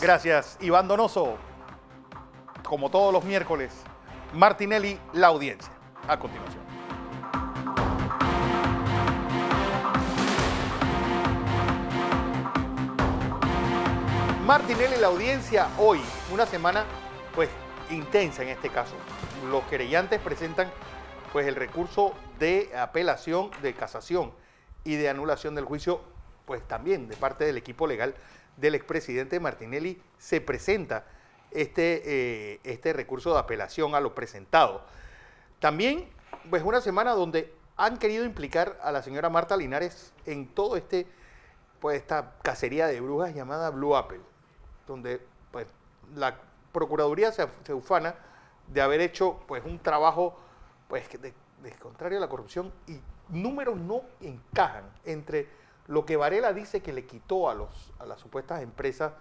Gracias, Iván Donoso. Como todos los miércoles, Martinelli, la audiencia. A continuación. Martinelli, la audiencia hoy, una semana pues intensa en este caso. Los querellantes presentan pues el recurso de apelación, de casación y de anulación del juicio, pues también de parte del equipo legal del expresidente Martinelli se presenta este, eh, este, recurso de apelación a lo presentado. También, pues una semana donde han querido implicar a la señora Marta Linares en todo este, pues esta cacería de brujas llamada Blue Apple, donde pues la Procuraduría se, ufana de haber hecho pues un trabajo pues de contrario a la corrupción y números no encajan entre lo que Varela dice que le quitó a, los, a las supuestas empresas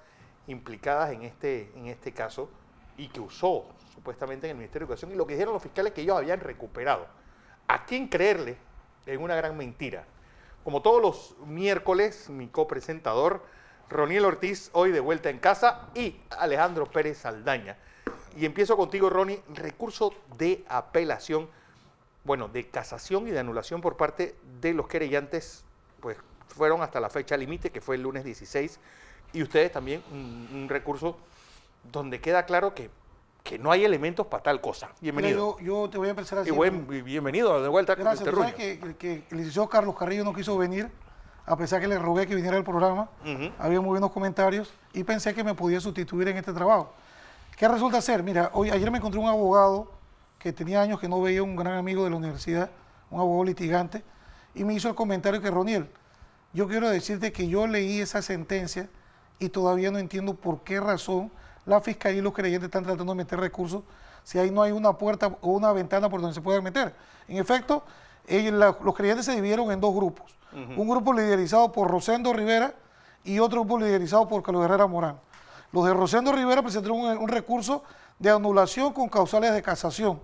implicadas en este, en este caso y que usó supuestamente en el Ministerio de Educación y lo que dijeron los fiscales que ellos habían recuperado. ¿A quién creerle? Es una gran mentira. Como todos los miércoles, mi copresentador, Roniel Ortiz, hoy de vuelta en casa, y Alejandro Pérez Saldaña. Y empiezo contigo, Ronnie, recurso de apelación, bueno, de casación y de anulación por parte de los querellantes, pues fueron hasta la fecha límite, que fue el lunes 16, y ustedes también un, recurso donde queda claro que que no hay elementos para tal cosa. Bienvenido. yo, te voy a empezar a bienvenido de vuelta. Gracias. que, que, el licenciado Carlos Carrillo no quiso venir, a pesar que le rogué que viniera al programa. Había muy buenos comentarios y pensé que me podía sustituir en este trabajo. ¿Qué resulta ser? Mira, hoy, ayer me encontré un abogado que tenía años que no veía, un gran amigo de la universidad, un abogado litigante, y me hizo el comentario que Roniel, yo quiero decirte que yo leí esa sentencia y todavía no entiendo por qué razón la fiscalía y los creyentes están tratando de meter recursos si ahí no hay una puerta o una ventana por donde se puedan meter. En efecto, los creyentes se dividieron en dos grupos. Un grupo liderizado por Rosendo Rivera y otro grupo liderizado por Carlos Herrera Morán. Los de Rosendo Rivera presentaron un, un recurso de anulación con causales de casación.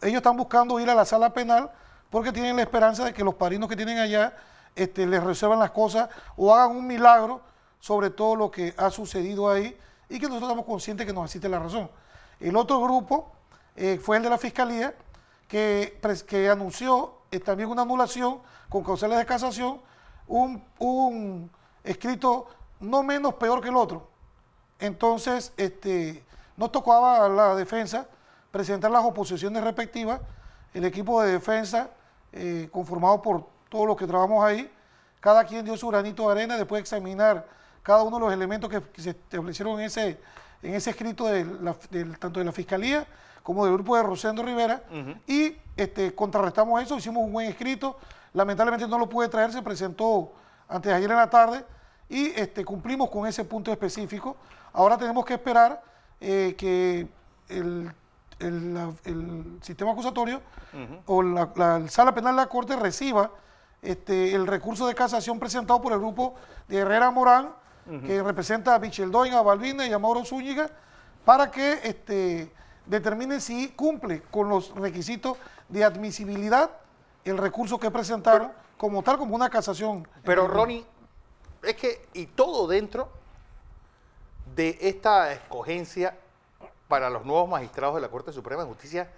Ellos están buscando ir a la sala penal porque tienen la esperanza de que los parinos que tienen allá este, les resuelvan las cosas o hagan un milagro sobre todo lo que ha sucedido ahí y que nosotros estamos conscientes que nos asiste la razón. El otro grupo eh, fue el de la Fiscalía que, que anunció eh, también una anulación con causales de casación, un, escrito no menos peor que el otro. Entonces, este, nos tocaba a la defensa presentar las oposiciones respectivas, el equipo de defensa eh, conformado por todos los que trabajamos ahí, cada quien dio su granito de arena después de examinar cada uno de los elementos que, se establecieron en ese, en ese escrito de tanto de la Fiscalía como del grupo de Rosendo Rivera y este, contrarrestamos eso, hicimos un buen escrito, lamentablemente no lo pude traer, se presentó antes de ayer en la tarde y este, cumplimos con ese punto específico. Ahora tenemos que esperar eh, que el, sistema acusatorio o la sala penal de la Corte reciba este, el recurso de casación presentado por el grupo de Herrera Morán, que representa a Michel a Balbina y a Mauro Zúñiga, para que este, determine si cumple con los requisitos de admisibilidad el recurso que presentaron como tal, como una casación. Pero eh, Ronnie, es que, y todo dentro de esta escogencia para los nuevos magistrados de la Corte Suprema de Justicia,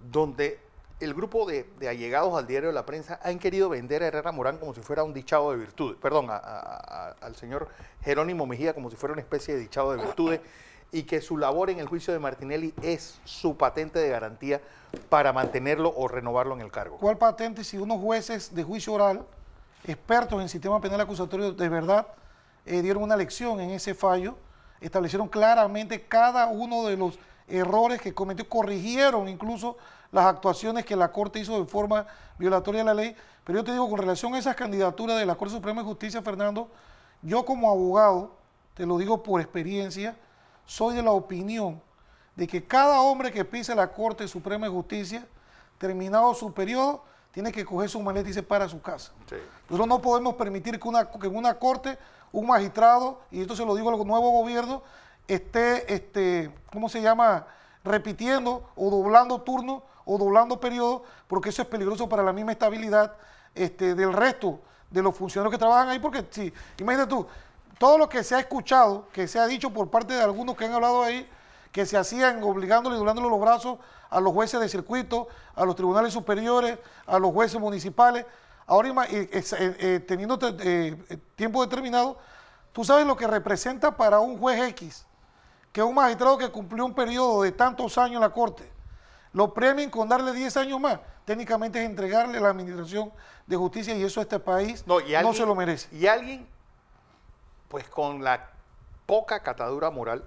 donde el grupo de, allegados al diario de la prensa han querido vender a Herrera Morán como si fuera un dichado de virtudes, perdón, al señor Jerónimo Mejía como si fuera una especie de dichado de virtudes, y que su labor en el juicio de Martinelli es su patente de garantía para mantenerlo o renovarlo en el cargo. ¿Cuál patente si unos jueces de juicio oral, expertos en sistema penal acusatorio de verdad, eh, dieron una lección en ese fallo, establecieron claramente cada uno de los errores que cometió, corrigieron incluso las actuaciones que la Corte hizo de forma violatoria de la ley. Pero yo te digo, con relación a esas candidaturas de la Corte Suprema de Justicia, Fernando, yo como abogado, te lo digo por experiencia, soy de la opinión de que cada hombre que pise la Corte Suprema de Justicia, terminado su periodo, tiene que coger su maleta y se para a su casa. Nosotros no podemos permitir que, una, que una corte, un magistrado, y esto se lo digo al nuevo gobierno, esté, este, ¿cómo se llama?, repitiendo o doblando turno o doblando periodos, porque eso es peligroso para la misma estabilidad este, del resto de los funcionarios que trabajan ahí, porque si, imagínate tú, todo lo que se ha escuchado, que se ha dicho por parte de algunos que han hablado ahí, que se hacían obligándole y doblándole los brazos a los jueces de circuito, a los tribunales superiores, a los jueces municipales, ahora eh, eh, eh, teniendo tiempo determinado, tú sabes lo que representa para un juez X, que un magistrado que cumplió un periodo de tantos años en la corte, lo premien con darle 10 años más. Técnicamente es entregarle a la Administración de Justicia y eso a este país no, no se lo merece. Y alguien, pues con la poca catadura moral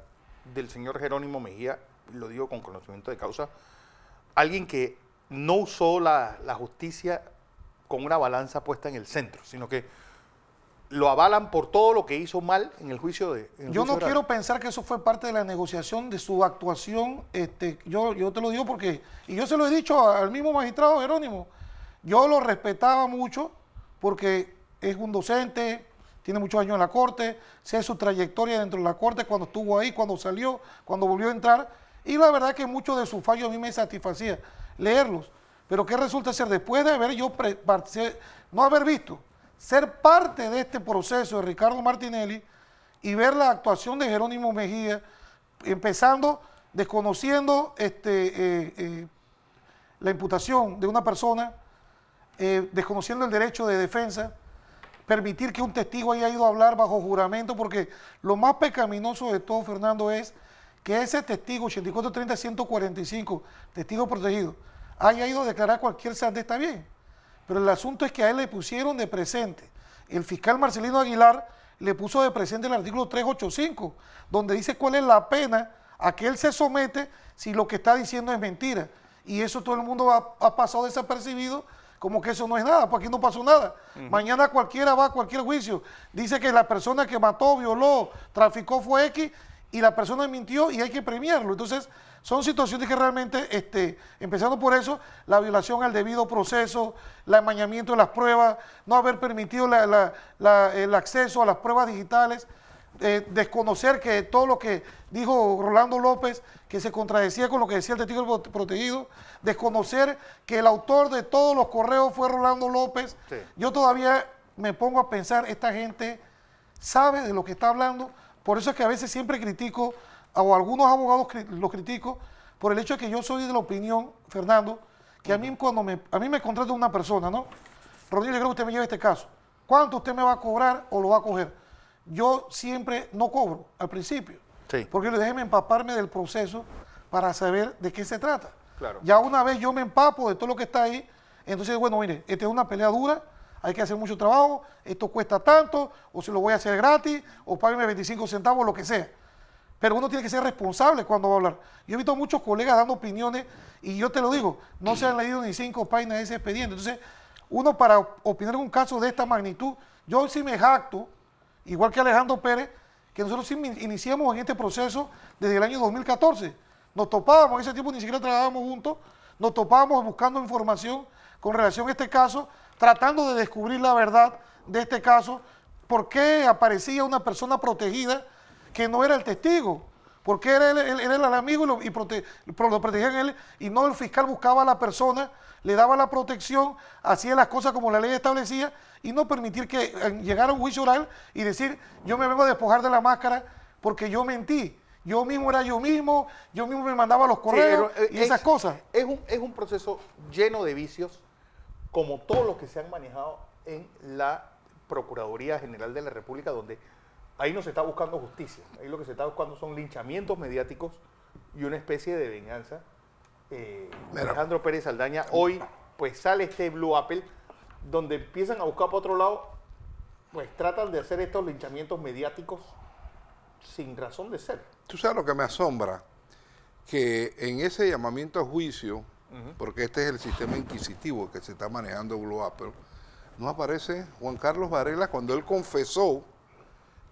del señor Jerónimo Mejía, lo digo con conocimiento de causa, alguien que no usó la, la justicia con una balanza puesta en el centro, sino que lo avalan por todo lo que hizo mal en el juicio de... yo no quiero pensar que eso fue parte de la negociación, de su actuación. Este, yo, yo te lo digo porque, y yo se lo he dicho al mismo magistrado Jerónimo, yo lo respetaba mucho porque es un docente, tiene muchos años en la corte, sé su trayectoria dentro de la corte, cuando estuvo ahí, cuando salió, cuando volvió a entrar. Y la verdad que muchos de sus fallos a mí me satisfacía leerlos. Pero ¿qué resulta ser después de haber yo no haber visto? ser parte de este proceso de Ricardo Martinelli y ver la actuación de Jerónimo Mejía, empezando desconociendo este, eh, eh, la imputación de una persona, eh, desconociendo el derecho de defensa, permitir que un testigo haya ido a hablar bajo juramento, porque lo más pecaminoso de todo, Fernando, es que ese testigo, 8430-145, testigo protegido, haya ido a declarar cualquier sandista está bien. Pero el asunto es que a él le pusieron de presente. El fiscal Marcelino Aguilar le puso de presente el artículo 385, donde dice cuál es la pena a que él se somete si lo que está diciendo es mentira. Y eso todo el mundo ha, pasado desapercibido, como que eso no es nada, porque aquí no pasó nada. Mañana cualquiera va a cualquier juicio, dice que la persona que mató, violó, traficó fue X, y la persona mintió y hay que premiarlo. Entonces, son situaciones que realmente, este, empezando por eso, la violación al debido proceso, el amañamiento de las pruebas, no haber permitido el acceso a las pruebas digitales, eh, desconocer que todo lo que dijo Rolando López, que se contradecía con lo que decía el testigo protegido, desconocer que el autor de todos los correos fue Rolando López. Yo todavía me pongo a pensar, esta gente sabe de lo que está hablando, por eso es que a veces siempre critico o algunos abogados los critico por el hecho de que yo soy de la opinión, Fernando, que a mí cuando me, a mí me contrata una persona, ¿no? Rodríguez, creo que usted me lleva este caso. ¿Cuánto usted me va a cobrar o lo va a coger? Yo siempre no cobro al principio. Sí. Porque déjeme empaparme del proceso para saber de qué se trata. Claro. Ya una vez yo me empapo de todo lo que está ahí, entonces, bueno, mire, esta es una pelea dura, hay que hacer mucho trabajo, esto cuesta tanto, o se lo voy a hacer gratis, o págueme 25 centavos, lo que sea. Pero uno tiene que ser responsable cuando va a hablar. Yo he visto muchos colegas dando opiniones y yo te lo digo, no se han leído ni cinco páginas de ese expediente. Entonces, uno para opinar un caso de esta magnitud, yo sí me jacto, igual que Alejandro Pérez, que nosotros sí iniciamos en este proceso desde el año 2014. Nos topábamos, en ese tiempo ni siquiera trabajábamos juntos, nos topábamos buscando información con relación a este caso, tratando de descubrir la verdad de este caso, por qué aparecía una persona protegida que no era el testigo, porque era, era el amigo y, lo, protegían él, y no el fiscal buscaba a la persona, le daba la protección, hacía las cosas como la ley establecía, y no permitir que eh, llegara un juicio oral y decir, yo me vengo a despojar de la máscara porque yo mentí. Yo mismo era yo mismo, yo mismo me mandaba los correos eh, y esas cosas. Es un, es un proceso lleno de vicios, como todos los que se han manejado en la Procuraduría General de la República, donde ahí no se está buscando justicia, ahí lo que se está buscando son linchamientos mediáticos y una especie de venganza. Eh, Alejandro Pérez Aldaña, hoy pues sale este Blue Apple, donde empiezan a buscar por otro lado, pues tratan de hacer estos linchamientos mediáticos sin razón de ser. Tú sabes lo que me asombra, que en ese llamamiento a juicio, porque este es el sistema inquisitivo que se está manejando Blue Apple, no aparece Juan Carlos Varela cuando él confesó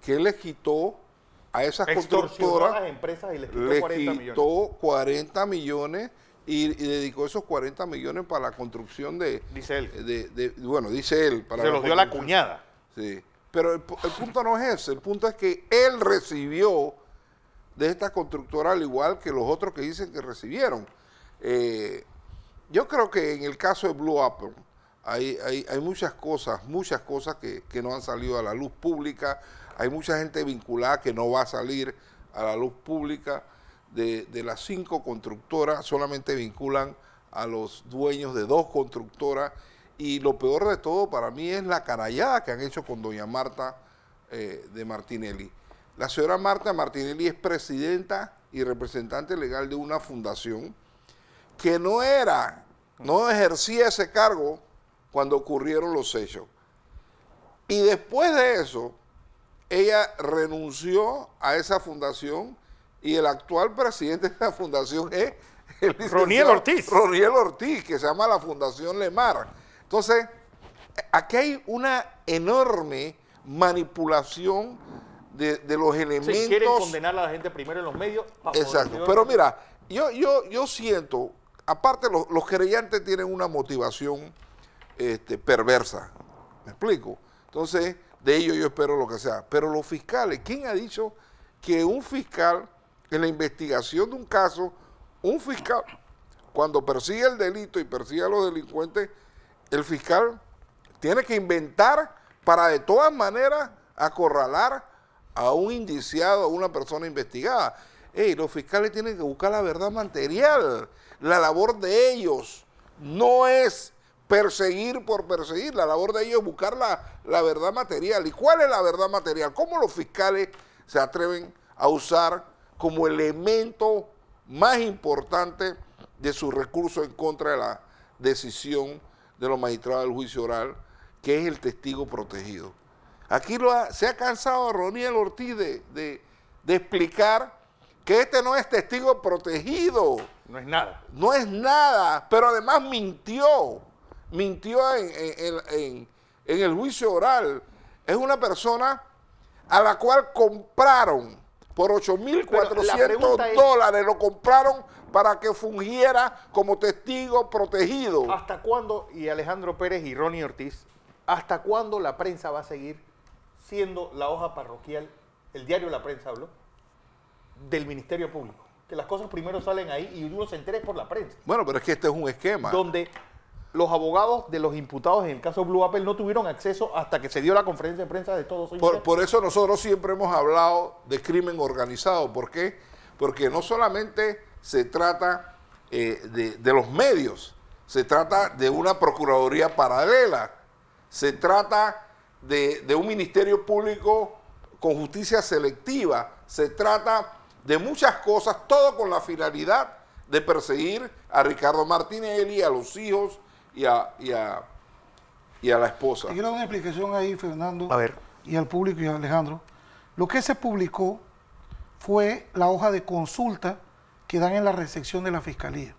que le quitó a esas constructoras. A le 40, quitó millones. 40 millones. Y, dedicó esos 40 millones para la construcción de. Dice él. De, bueno, dice él. Para Se los dio la cuñada. Sí. Pero el, punto no es ese. El punto es que él recibió de esta constructora al igual que los otros que dicen que recibieron. Eh, yo creo que en el caso de Blue Apple hay, hay, muchas cosas, muchas cosas que, que no han salido a la luz pública hay mucha gente vinculada que no va a salir a la luz pública. De, las cinco constructoras, solamente vinculan a los dueños de dos constructoras. Y lo peor de todo para mí es la carallada que han hecho con doña Marta eh, de Martinelli. La señora Marta Martinelli es presidenta y representante legal de una fundación que no era, no ejercía ese cargo cuando ocurrieron los hechos. Y después de eso, ella renunció a esa fundación y el actual presidente de la fundación es el Roniel Ortiz. Roniel Ortiz, que se llama la Fundación Lemar. Entonces, aquí hay una enorme manipulación de, los elementos. Si quieren condenar a la gente primero en los medios. Exacto. Pero mira, yo, yo, yo siento, aparte los, creyentes tienen una motivación este, perversa. ¿Me explico? Entonces, de ello yo espero lo que sea. Pero los fiscales, ¿quién ha dicho que un fiscal en la investigación de un caso, un fiscal, cuando persigue el delito y persigue a los delincuentes, el fiscal tiene que inventar para de todas maneras acorralar a un indiciado, a una persona investigada. los fiscales tienen que buscar la verdad material. La labor de ellos no es perseguir por perseguir. La labor de ellos es buscar la, verdad material. ¿Y cuál es la verdad material? ¿Cómo los fiscales se atreven a usar como elemento más importante de su recurso en contra de la decisión de los magistrados del juicio oral, que es el testigo protegido? Aquí se ha cansado Roniel Ortiz de explicar que este no es testigo protegido. No es nada. No es nada, pero además mintió mintió en, el juicio oral. Es una persona a la cual compraron por 8.400 dólares, lo compraron para que fungiera como testigo protegido. ¿Hasta cuándo, y Alejandro Pérez y Ronnie Ortiz, hasta cuándo la prensa va a seguir siendo la hoja parroquial, el diario La Prensa habló, del Ministerio Público? Que las cosas primero salen ahí y uno se entere por la prensa. Bueno, pero es que este es un esquema. Donde los abogados de los imputados en el caso Blue Apple no tuvieron acceso hasta que se dio la conferencia de prensa de todos. Por, por eso nosotros siempre hemos hablado de crimen organizado. ¿Por qué? Porque no solamente se trata eh, de, los medios, se trata de una procuraduría paralela, se trata de, un ministerio público con justicia selectiva, se trata de muchas cosas, todo con la finalidad de perseguir a Ricardo Martinelli, a los hijos, y a, y a, la esposa. quiero dar una explicación ahí, Fernando. A ver. Y al público y a Alejandro. Lo que se publicó fue la hoja de consulta que dan en la recepción de la fiscalía.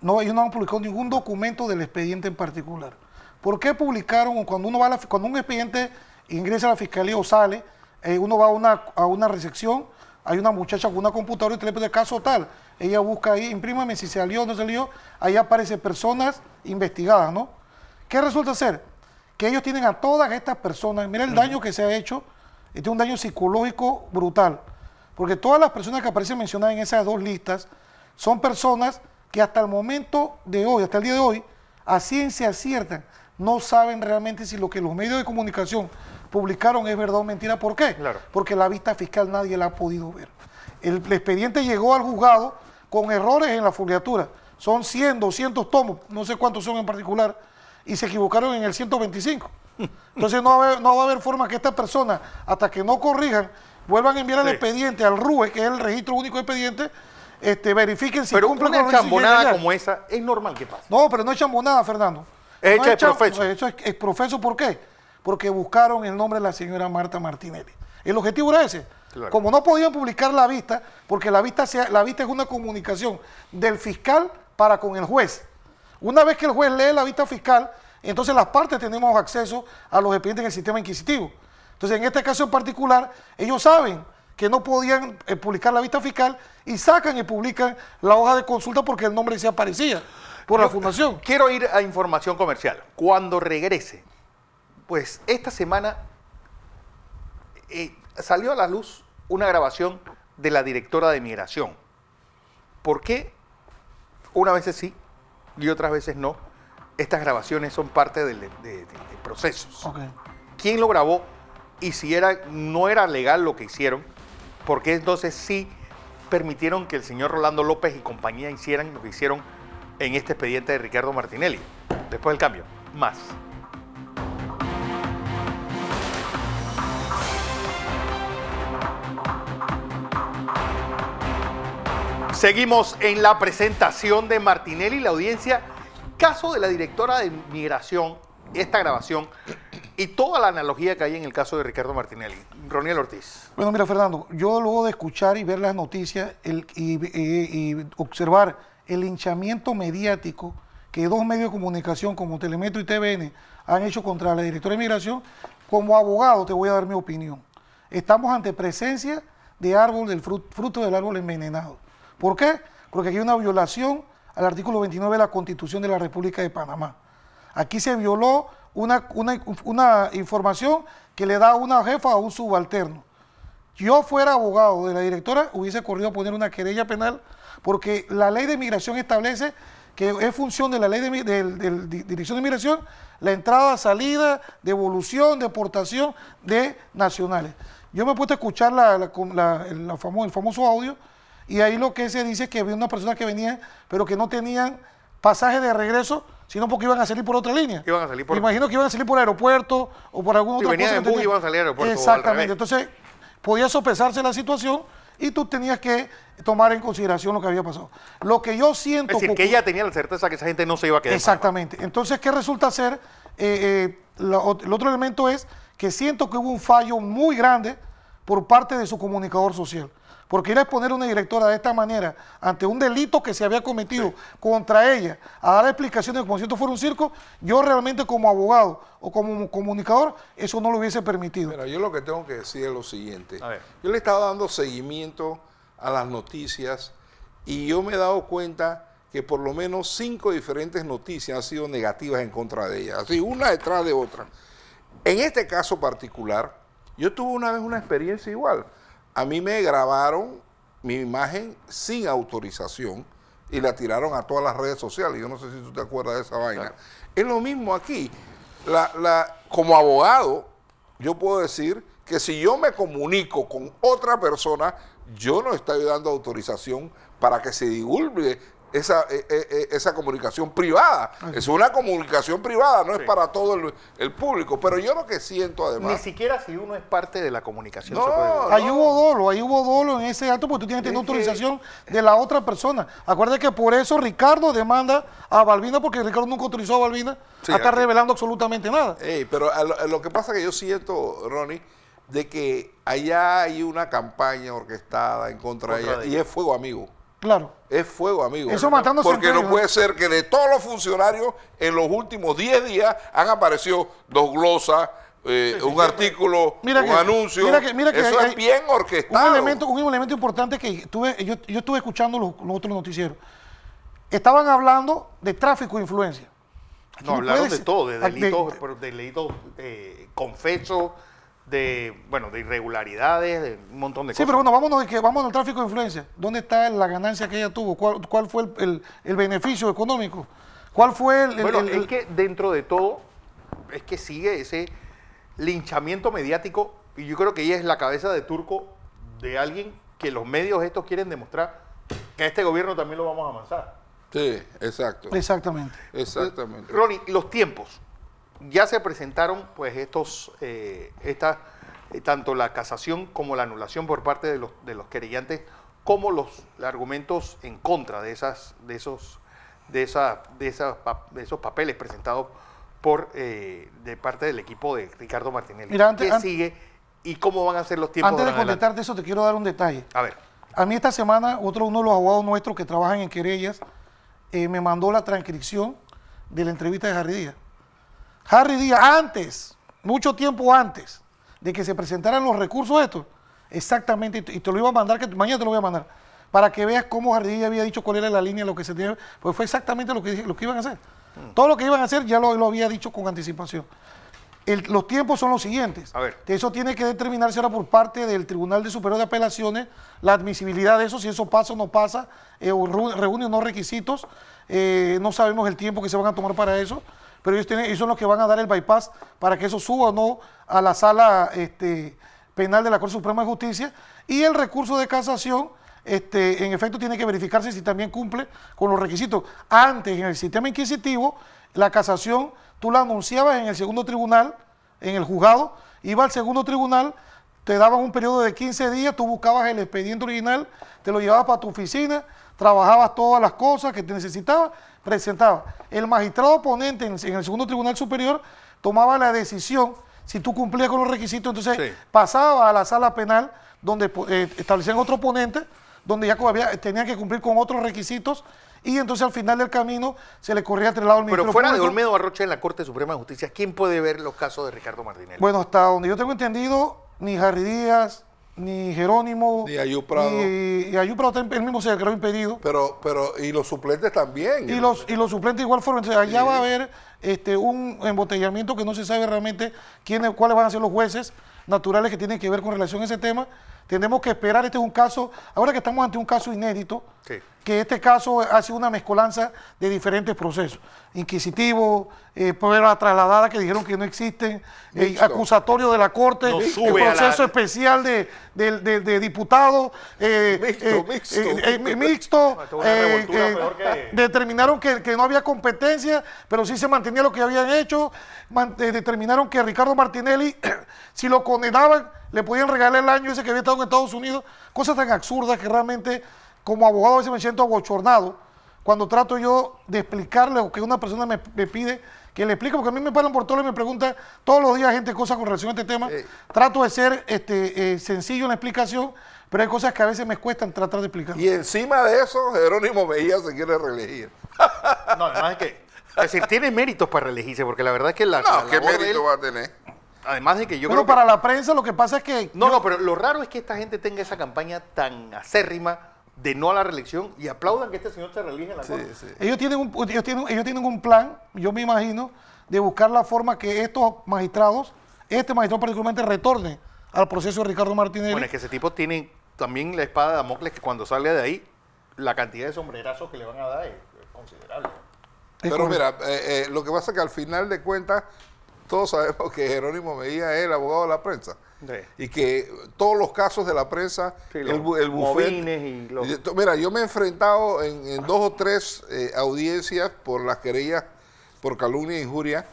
No, ellos no han publicado ningún documento del expediente en particular. ¿Por qué publicaron cuando uno va un expediente ingresa a la fiscalía o sale, eh, uno va a una, a una recepción hay una muchacha con una computadora y teléfono de caso tal. Ella busca ahí, imprímame si salió o no salió. Ahí aparecen personas investigadas, ¿no? ¿Qué resulta ser? Que ellos tienen a todas estas personas. Mira el daño que se ha hecho. Este es un daño psicológico brutal. Porque todas las personas que aparecen mencionadas en esas dos listas son personas que hasta el momento de hoy, hasta el día de hoy, a ciencia cierta, no saben realmente si lo que los medios de comunicación publicaron es verdad o mentira. ¿Por qué? Porque la vista fiscal nadie la ha podido ver. El, expediente llegó al juzgado con errores en la foliatura. Son 100, 200 tomos, no sé cuántos son en particular, y se equivocaron en el 125. Entonces no va, a haber, no va a haber forma que esta persona, hasta que no corrijan, vuelvan a enviar el expediente al RUE, que es el registro único de expediente, este, verifiquen si pero una chambonada como esa es normal que pase. No, pero no es chambonada, Fernando. Es hecha Eso es, es profeso, ¿por qué? porque buscaron el nombre de la señora Marta Martinelli. El objetivo era ese. Como no podían publicar la vista, porque la vista, es una comunicación del fiscal para con el juez. Una vez que el juez lee la vista fiscal, entonces las partes tenemos acceso a los expedientes en el sistema inquisitivo. Entonces, en este caso en particular, ellos saben que no podían eh, publicar la vista fiscal y sacan y publican la hoja de consulta porque el nombre se aparecía por la fundación. Quiero ir a información comercial. Cuando regrese, pues esta semana eh, salió a la luz una grabación de la directora de migración. ¿Por qué? Una vez sí y otras veces no. Estas grabaciones son parte de, procesos. ¿Quién lo grabó? Y si era, no era legal lo que hicieron, porque entonces sí permitieron que el señor Rolando López y compañía hicieran lo que hicieron en este expediente de Ricardo Martinelli, después del cambio. Más. Seguimos en la presentación de Martinelli la audiencia. Caso de la directora de migración, esta grabación y toda la analogía que hay en el caso de Ricardo Martinelli. Roniel Ortiz. Bueno, mira, Fernando, yo luego de escuchar y ver las noticias y, observar el hinchamiento mediático que dos medios de comunicación como Telemetro y TVN han hecho contra la directora de migración, como abogado te voy a dar mi opinión. Estamos ante presencia de árbol, del fruto del árbol envenenado. ¿Por qué? Porque aquí hay una violación al artículo 29 de la Constitución de la República de Panamá. Aquí se violó una, información que le da una jefa a un subalterno. Yo fuera abogado de la directora, hubiese corrido a poner una querella penal porque la ley de migración establece que es función de la ley de, dirección de migración la entrada, salida, devolución, deportación de nacionales. Yo me he puesto a escuchar el famoso audio y ahí lo que se dice es que había unas personas que venían pero que no tenían pasaje de regreso, sino porque iban a salir por otra línea. Iban a salir por... Imagino que iban a salir por aeropuerto o por algún otro. venía venían en bus, iban a salir al aeropuerto. Exactamente. Entonces, podía sopesarse la situación y tú tenías que tomar en consideración lo que había pasado. Lo que yo siento... Es que ella tenía la certeza que esa gente no se iba a quedar. Exactamente. Entonces, ¿qué resulta ser? Eh, eh, el otro elemento es que siento que hubo un fallo muy grande por parte de su comunicador social. Porque ir a exponer a una directora de esta manera ante un delito que se había cometido contra ella, a dar explicaciones como si esto fuera un circo, yo realmente como abogado o como comunicador, eso no lo hubiese permitido. Mira, yo lo que tengo que decir es lo siguiente. Yo le estaba dando seguimiento a las noticias y yo me he dado cuenta que por lo menos cinco diferentes noticias han sido negativas en contra de ella, así una detrás de otra. En este caso particular, yo tuve una vez una experiencia igual. A mí me grabaron mi imagen sin autorización y la tiraron a todas las redes sociales. Yo no sé si tú te acuerdas de esa vaina. Es lo mismo aquí. La, como abogado, yo puedo decir que si yo me comunico con otra persona, yo no estoy dando autorización para que se divulgue esa, eh, eh, eh, esa comunicación privada. Es una comunicación privada, no es para todo el, público. Pero yo lo que siento además. Ni siquiera si uno es parte de la comunicación. Ahí hubo dolo, ahí hubo dolo en ese acto porque tú tienes que tener autorización de la otra persona. Acuérdate que por eso Ricardo demanda a Balbina porque Ricardo nunca autorizó a Balbina a revelando absolutamente nada. pero lo, que pasa que yo siento, Ronnie de que allá hay una campaña orquestada en contra, de ella. y es fuego amigo. Claro. Es fuego, amigo. Eso matando Porque no puede ser que de todos los funcionarios en los últimos 10 días han aparecido dos glosas, un artículo, un anuncio. Eso es bien orquestado. Un elemento, un elemento importante que yo, estuve escuchando los, otros noticieros. Estaban hablando de tráfico de influencia. no, hablaron de todo, de ah, delitos, de, eh, confesos de, bueno, de irregularidades, de un montón de cosas. Sí, pero bueno, vámonos, que, al tráfico de influencia. ¿Dónde está la ganancia que ella tuvo? ¿Cuál, fue el, beneficio económico? ¿Cuál fue el...? el bueno, es que dentro de todo, es que sigue ese linchamiento mediático y yo creo que ella es la cabeza de turco de alguien que los medios estos quieren demostrar que a este gobierno también lo vamos a avanzar. Sí, exacto. Exactamente. Exactamente. Ronnie, los tiempos ya se presentaron pues estos, eh, eh, tanto la casación como la anulación por parte de los, de los querellantes, como los argumentos en contra de, esas, de, esos, de, esa, de, esos papeles presentados por, eh, de parte del equipo de Ricardo Martinelli. ¿Qué sigue y cómo van a ser los tiempos? Antes de contestarte eso, te quiero dar un detalle. A ver. A mí esta semana, otro uno de los abogados nuestros que trabajan en querellas, me mandó la transcripción de la entrevista de Jardidía. Harry Díaz, antes, mucho tiempo antes de que se presentaran los recursos estos, exactamente, y te lo iba a mandar, que mañana te lo voy a mandar, para que veas cómo Harry Díaz había dicho cuál era la línea, lo que se tenía, pues fue exactamente lo que, lo que iban a hacer. Mm. Todo lo que iban a hacer ya lo, había dicho con anticipación. los tiempos son los siguientes. Eso tiene que determinarse ahora por parte del Tribunal de Superior de Apelaciones, la admisibilidad de eso, si eso pasa o no pasa, eh, o reúne o no requisitos. Eh, no sabemos el tiempo que se van a tomar para eso pero ellos, son los que van a dar el bypass para que eso suba o no a la sala este, penal de la Corte Suprema de Justicia. Y el recurso de casación, este, en efecto, tiene que verificarse si también cumple con los requisitos. Antes, en el sistema inquisitivo, la casación tú la anunciabas en el segundo tribunal, en el juzgado, iba al segundo tribunal, te daban un periodo de 15 días, tú buscabas el expediente original, te lo llevabas para tu oficina, trabajabas todas las cosas que te necesitabas presentaba. El magistrado ponente en, el segundo tribunal superior tomaba la decisión si tú cumplías con los requisitos, entonces pasaba a la sala penal donde eh, establecían otro ponente, donde ya había, tenía que cumplir con otros requisitos y entonces al final del camino se le corría a el lado Pero fuera de Olmedo Barrocha en la Corte Suprema de Justicia, ¿quién puede ver los casos de Ricardo Martinelli? Bueno, hasta donde yo tengo entendido, ni Harry Díaz, ni Jerónimo, ni Ayuprado. y Ayuprado él mismo se declaró impedido. Pero, pero, y los suplentes también. Y los, y los suplentes igual forma. allá va a haber este, un embotellamiento que no se sabe realmente quiénes, cuáles van a ser los jueces naturales que tienen que ver con relación a ese tema. Tenemos que esperar, este es un caso, ahora que estamos ante un caso inédito, que este caso hace una mezcolanza de diferentes procesos, Inquisitivo, eh, pruebas trasladadas que dijeron que no existen, acusatorios eh, acusatorio de la Corte, eh, proceso especial de, diputados, mixto, mixto, determinaron que, no había competencia, pero sí se mantenía lo que habían hecho, eh, determinaron que Ricardo Martinelli, si lo condenaban, le podían regalar el año ese que había estado en Estados Unidos, cosas tan absurdas que realmente como abogado a veces me siento abochornado cuando trato yo de explicarle o que una persona me, pide que le explique, porque a mí me paran por todo y me preguntan todos los días gente cosas con relación a este tema. Eh. trato de ser este, eh, sencillo en la explicación, pero hay cosas que a veces me cuestan tratar de explicar. Y encima de eso, Jerónimo Mejía se quiere reelegir. no, además es que... Es decir, tiene méritos para reelegirse, porque la verdad es que la... No, ¿qué mérito va a tener? Además de que yo creo. para la prensa lo que pasa es que. No, no, pero lo raro es que esta gente tenga esa campaña tan acérrima de no a la reelección y aplaudan que este señor se reelige en la sí, Ellos, tienen un, tienen, un plan, yo me imagino, de buscar la forma que estos magistrados, este magistrado particularmente, retorne al proceso de Ricardo Martínez. Bueno, es que ese tipo tiene también la espada de Damocles que cuando sale de ahí, la cantidad de sombrerazos que le van a dar es, considerable. Pero mira, eh, eh, lo que pasa es que al final de cuentas todos sabemos que Jerónimo Mejía es el abogado de la prensa. Y que todos los casos de la prensa, el, el Mira, yo me he enfrentado en, dos o tres eh, audiencias por las querellas por calumnia e injuria.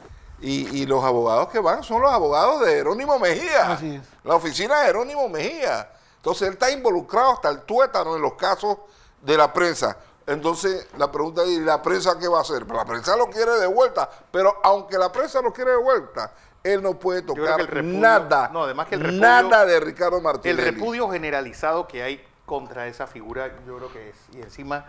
Y, y, los abogados que van son los abogados de Jerónimo Mejía. Así La oficina de Jerónimo Mejía. Entonces él está involucrado hasta el tuétano en los casos de la prensa. Entonces, la pregunta es, ¿y la prensa qué va a hacer? Pues la prensa lo quiere de vuelta, pero aunque la prensa lo quiere de vuelta, él no puede tocar nada, no, además que nada de Ricardo Martínez. El repudio generalizado que hay contra esa figura, yo creo que es, y encima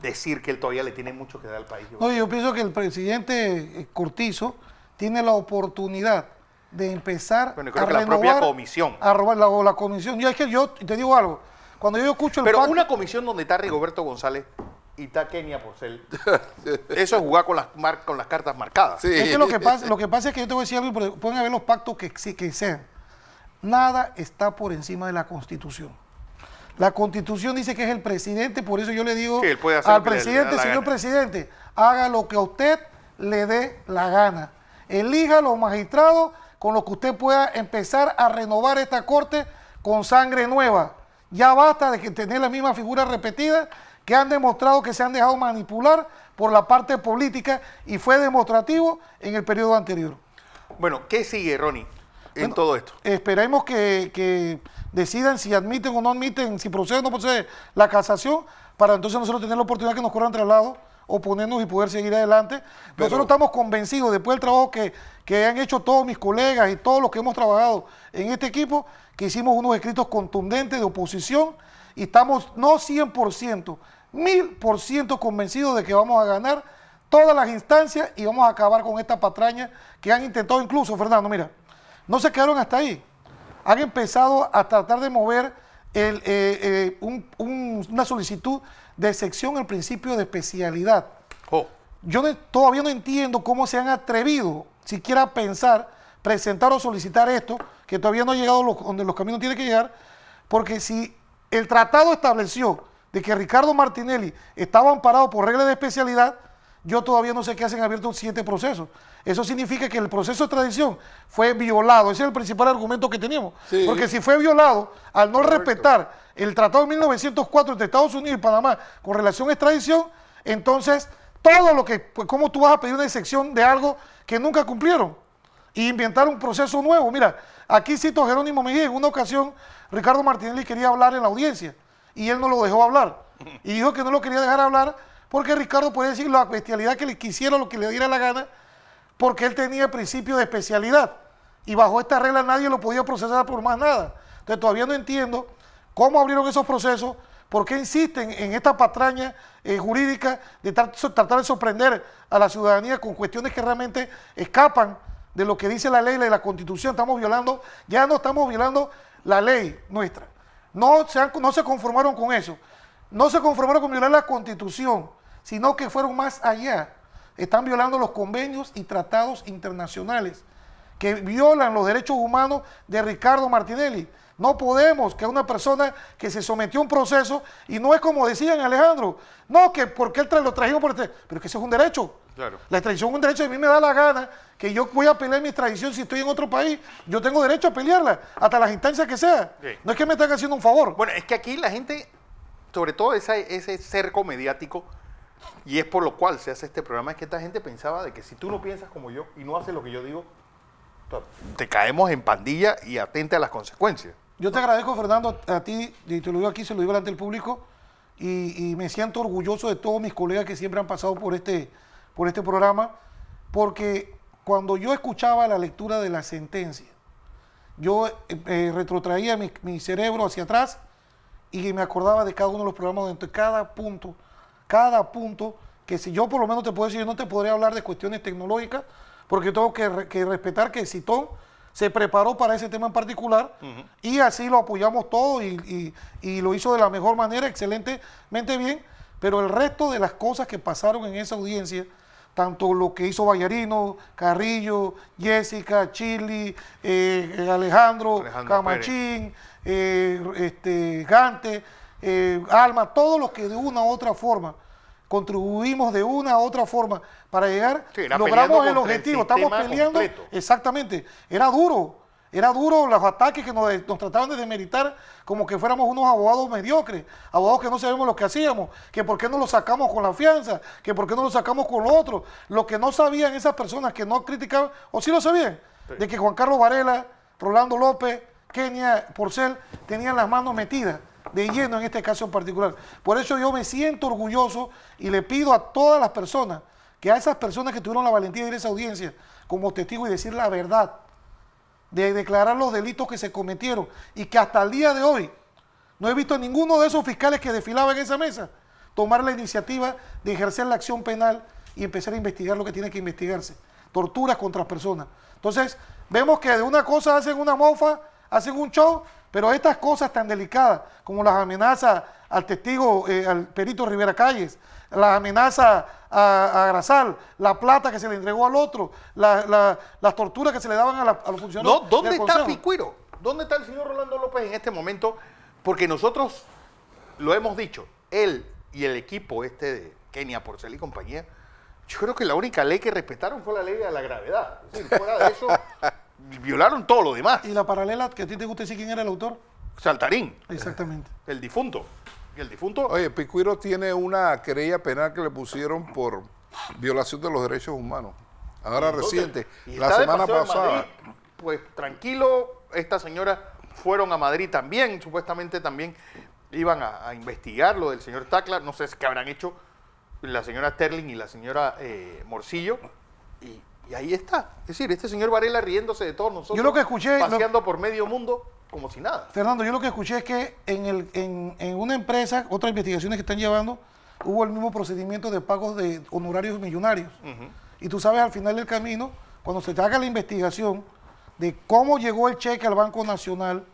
decir que él todavía le tiene mucho que dar al país. Yo no, yo pienso que el presidente eh, Cortizo tiene la oportunidad de empezar bueno, creo a que la propia comisión. A robar la, comisión. Yo es que yo te digo algo, cuando yo escucho el Pero una comisión donde está Rigoberto González y Kenia por pues, ser. Eso es jugar con las, con las cartas marcadas. lo que, pasa, lo que pasa es que yo te voy a decir algo, pueden haber los pactos que, sean. Nada está por encima de la Constitución. La Constitución dice que es el presidente, por eso yo le digo al presidente, señor presidente, haga lo que a usted le dé la gana. Elija los magistrados con los que usted pueda empezar a renovar esta corte con sangre nueva. Ya basta de que tener la misma figura repetida que han demostrado que se han dejado manipular por la parte política y fue demostrativo en el periodo anterior. Bueno, ¿qué sigue, Ronnie, en todo esto? Esperemos que, decidan si admiten o no admiten, si procede o no procede la casación, para entonces nosotros tener la oportunidad que nos corran traslado, oponernos y poder seguir adelante. Pero, nosotros estamos convencidos, después del trabajo que, que han hecho todos mis colegas y todos los que hemos trabajado en este equipo, que hicimos unos escritos contundentes de oposición y estamos no 100%, mil por ciento convencido de que vamos a ganar todas las instancias y vamos a acabar con esta patraña que han intentado incluso, Fernando, mira, no se quedaron hasta ahí. Han empezado a tratar de mover eh, eh, una solicitud de sección al principio de especialidad. Oh. Yo todavía no entiendo cómo se han atrevido siquiera a pensar, presentar o solicitar esto, que todavía no ha llegado donde los caminos tienen que llegar, porque si el tratado estableció de que Ricardo Martinelli estaba amparado por reglas de especialidad, yo todavía no sé qué hacen abiertos siete procesos. Eso significa que el proceso de tradición fue violado. Ese es el principal argumento que teníamos. Porque si fue violado, al no respetar el Tratado de 1904 entre Estados Unidos y Panamá con relación a extradición, entonces todo lo que, pues, ¿cómo tú vas a pedir una excepción de algo que nunca cumplieron? Y inventar un proceso nuevo. Mira, aquí cito a Jerónimo Mejía, en una ocasión Ricardo Martinelli quería hablar en la audiencia y él no lo dejó hablar. Y dijo que no lo quería dejar hablar porque Ricardo podía decir la bestialidad que le quisiera, lo que le diera la gana, porque él tenía principio de especialidad. Y bajo esta regla nadie lo podía procesar por más nada. Entonces todavía no entiendo cómo abrieron esos procesos, por qué insisten en esta patraña eh, jurídica de tratar de sorprender a la ciudadanía con cuestiones que realmente escapan de lo que dice la ley, de la constitución. Estamos violando, ya no estamos violando la ley nuestra. No se, no se conformaron con eso. No se conformaron con violar la constitución, sino que fueron más allá. Están violando los convenios y tratados internacionales que violan los derechos humanos de Ricardo Martinelli. No podemos que una persona que se sometió a un proceso, y no es como decían Alejandro, no, que porque él lo trajimos por este, pero que ese es un derecho. La extradición es un derecho, a mí me da la gana que yo voy a pelear mi extradición si estoy en otro país. Yo tengo derecho a pelearla, hasta las instancias que sea. No es que me estén haciendo un favor. Bueno, es que aquí la gente, sobre todo ese, cerco mediático, y es por lo cual se hace este programa, es que esta gente pensaba de que si tú no piensas como yo y no haces lo que yo digo, te caemos en pandilla y atente a las consecuencias. Yo te agradezco, Fernando, a ti, y te lo digo aquí, se lo digo delante del público, y me siento orgulloso de todos mis colegas que siempre han pasado por este por este programa, porque cuando yo escuchaba la lectura de la sentencia, yo eh, eh, retrotraía mi, cerebro hacia atrás y me acordaba de cada uno de los programas, de cada punto, cada punto, que si yo por lo menos te puedo decir, no te podría hablar de cuestiones tecnológicas, porque tengo que, respetar que Citón se preparó para ese tema en particular y así lo apoyamos todo y, lo hizo de la mejor manera, excelentemente bien, pero el resto de las cosas que pasaron en esa audiencia, tanto lo que hizo Ballarino, Carrillo, Jessica, Chili, eh, eh, Alejandro, Camachín, eh, este, Gante, Alma, todos los que de una u otra forma contribuimos de una u otra forma para llegar, logramos el objetivo, estamos peleando, exactamente, era duro, era duro los ataques que nos, trataban de demeritar como que fuéramos unos abogados mediocres, abogados que no sabemos lo que hacíamos, que por qué no lo sacamos con la fianza, que por qué no lo sacamos con lo otro. Lo que no sabían esas personas que no criticaban, o sí lo sabían, de que Juan Carlos Varela, Rolando López, Kenia Porcel tenían las manos metidas de lleno en este caso en particular. Por eso yo me siento orgulloso y le pido a todas las personas, que a esas personas que tuvieron la valentía de ir a esa audiencia como testigo y decir la verdad, de declarar los delitos que se cometieron y que hasta el día de hoy no he visto a ninguno de esos fiscales que desfilaban en esa mesa tomar la iniciativa de ejercer la acción penal y empezar a investigar lo que tiene que investigarse. Torturas contra personas. Entonces, vemos que de una cosa hacen una mofa, hacen un show, pero estas cosas tan delicadas como las amenazas al testigo, eh, al perito Rivera Calles, la amenaza a, a Grasal, la plata que se le entregó al otro, las torturas que se le daban a, a los funcionarios. ¿Dónde está Consejo? Picuero? ¿Dónde está el señor Rolando López en este momento? Porque nosotros lo hemos dicho, él y el equipo este de Kenia, Porcel y compañía, yo creo que la única ley que respetaron fue la ley de la gravedad. Es fuera de eso, violaron todo lo demás. ¿Y la paralela que a ti te gusta decir quién era el autor? Saltarín. Exactamente. El difunto. ¿Y el difunto? Oye, Picuiro tiene una querella penal que le pusieron por violación de los derechos humanos. Ahora reciente, la semana pasada. pues tranquilo, estas señoras fueron a Madrid también, supuestamente también iban a, investigar lo del señor Tacla, no sé qué habrán hecho la señora Terling y la señora eh, Morcillo, y y ahí está. Es decir, este señor Varela riéndose de todos nosotros. Yo lo que escuché. Paseando por medio mundo como si nada. Fernando, yo lo que escuché es que en, el, en, una empresa, otras investigaciones que están llevando, hubo el mismo procedimiento de pagos de honorarios millonarios. Y tú sabes al final del camino, cuando se te haga la investigación de cómo llegó el cheque al Banco Nacional,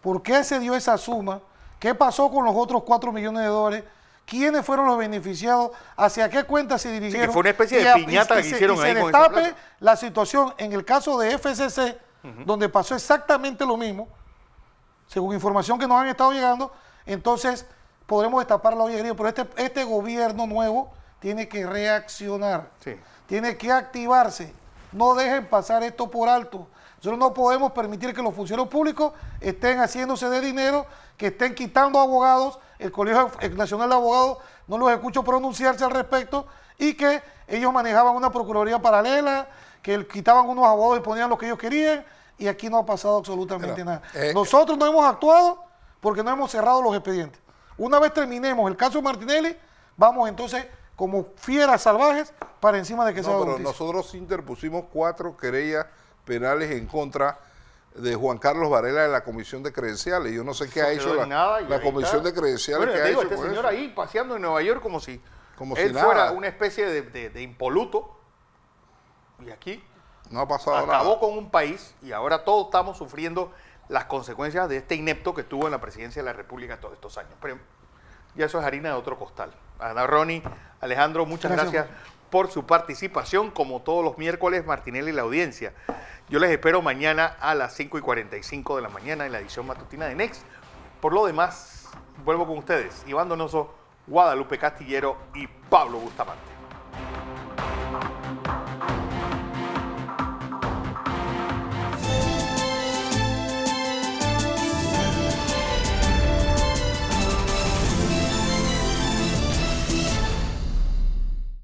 por qué se dio esa suma, qué pasó con los otros 4 millones de dólares quiénes fueron los beneficiados, hacia qué cuenta se dirigieron. Sí, que fue una especie de piñata que hicieron y Se destape la situación en el caso de FCC, donde pasó exactamente lo mismo, según información que nos han estado llegando, entonces podremos destapar la hoyería, pero este, este gobierno nuevo tiene que reaccionar, tiene que activarse. No dejen pasar esto por alto. Nosotros no podemos permitir que los funcionarios públicos estén haciéndose de dinero, que estén quitando abogados, el Colegio Nacional de Abogados, no los escuchó pronunciarse al respecto, y que ellos manejaban una Procuraduría paralela, que quitaban unos abogados y ponían lo que ellos querían, y aquí no ha pasado absolutamente nada. Eh, nosotros no hemos actuado porque no hemos cerrado los expedientes. Una vez terminemos el caso Martinelli, vamos entonces como fieras salvajes para encima de que se haga pero nosotros interpusimos cuatro querellas penales en contra de Juan Carlos Varela de la Comisión de Credenciales. Yo no sé qué ha hecho la, Comisión de Credenciales. que ha digo, hecho este señor ahí paseando en Nueva York como si, como él si fuera una especie de, impoluto. Y aquí no ha pasado acabó con un país y ahora todos estamos sufriendo las consecuencias de este inepto que estuvo en la presidencia de la República todos estos años. Pero ya eso es harina de otro costal. Ana Ronnie, Alejandro, muchas gracias por su participación. Como todos los miércoles, Martinelli y la audiencia. Yo les espero mañana a las 5 y 45 de la mañana en la edición matutina de Next. Por lo demás, vuelvo con ustedes. Iván Donoso, Guadalupe Castillero y Pablo Bustamante.